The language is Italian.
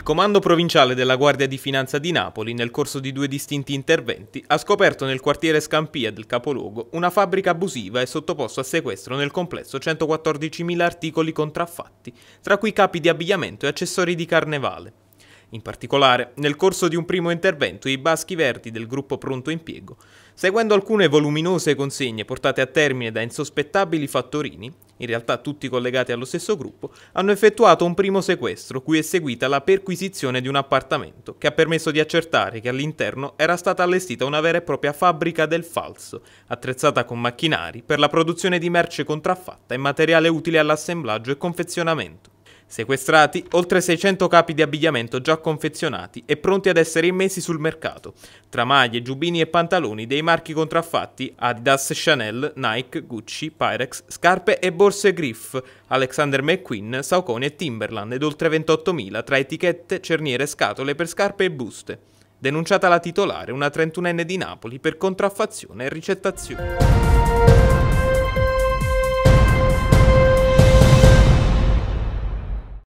Il Comando Provinciale della Guardia di Finanza di Napoli, nel corso di due distinti interventi, ha scoperto nel quartiere Scampia del capoluogo una fabbrica abusiva e sottoposto a sequestro nel complesso 114.000 articoli contraffatti, tra cui capi di abbigliamento e accessori di carnevale. In particolare, nel corso di un primo intervento, i Baschi Verdi del gruppo Pronto Impiego, seguendo alcune voluminose consegne portate a termine da insospettabili fattorini, in realtà tutti collegati allo stesso gruppo, hanno effettuato un primo sequestro cui è seguita la perquisizione di un appartamento, che ha permesso di accertare che all'interno era stata allestita una vera e propria fabbrica del falso, attrezzata con macchinari per la produzione di merce contraffatta e materiale utile all'assemblaggio e confezionamento. Sequestrati oltre 600 capi di abbigliamento già confezionati e pronti ad essere immessi sul mercato, tra maglie, giubbini e pantaloni dei marchi contraffatti Adidas, Chanel, Nike, Gucci, Pyrex, scarpe e borse Griff, Alexander McQueen, Saucony e Timberland ed oltre 28.000 tra etichette, cerniere, e scatole per scarpe e buste. Denunciata la titolare, una trentunenne di Napoli, per contraffazione e ricettazione.